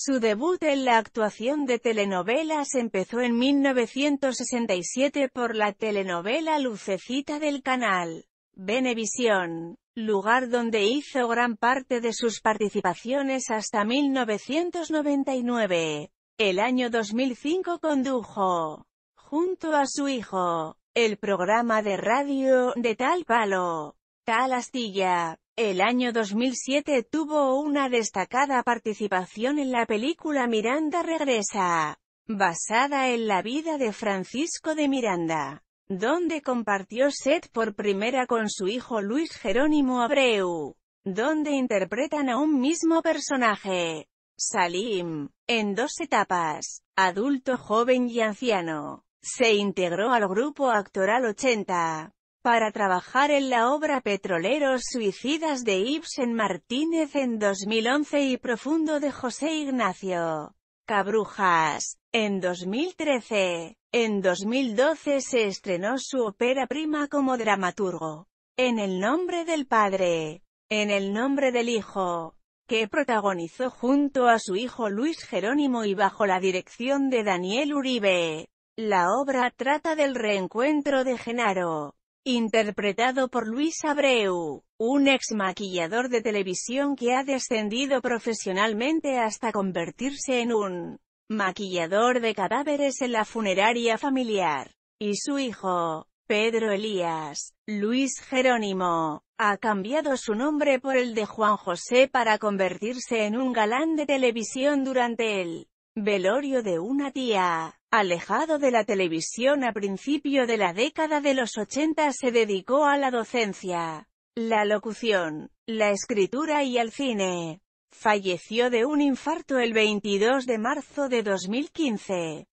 Su debut en la actuación de telenovelas empezó en 1967 por la telenovela Lucecita del canal Venevisión, lugar donde hizo gran parte de sus participaciones hasta 1999. El año 2005 condujo, junto a su hijo, el programa de radio, De Tal Palo. Tal El año 2007 tuvo una destacada participación en la película Miranda Regresa, basada en la vida de Francisco de Miranda, donde compartió set por primera con su hijo Luis Jerónimo Abreu, donde interpretan a un mismo personaje, Salim, en dos etapas, adulto joven y anciano. Se integró al grupo actoral 80 para trabajar en la obra Petroleros Suicidas de Ibsen Martínez en 2011 y Profundo de José Ignacio Cabrujas. En 2013, en 2012 se estrenó su ópera prima como dramaturgo. En el nombre del Padre, en el nombre del Hijo, que protagonizó junto a su hijo Luis Jerónimo y bajo la dirección de Daniel Uribe. La obra trata del reencuentro de Genaro, interpretado por Luis Abreu, un ex maquillador de televisión que ha descendido profesionalmente hasta convertirse en un maquillador de cadáveres en la funeraria familiar, y su hijo, Pedro Elías, Luis Jerónimo, ha cambiado su nombre por el de Juan José para convertirse en un galán de televisión durante el velorio de una tía. Alejado de la televisión a principio de la década de los 80 se dedicó a la docencia, la locución, la escritura y al cine. Falleció de un infarto el 22 de marzo de 2015.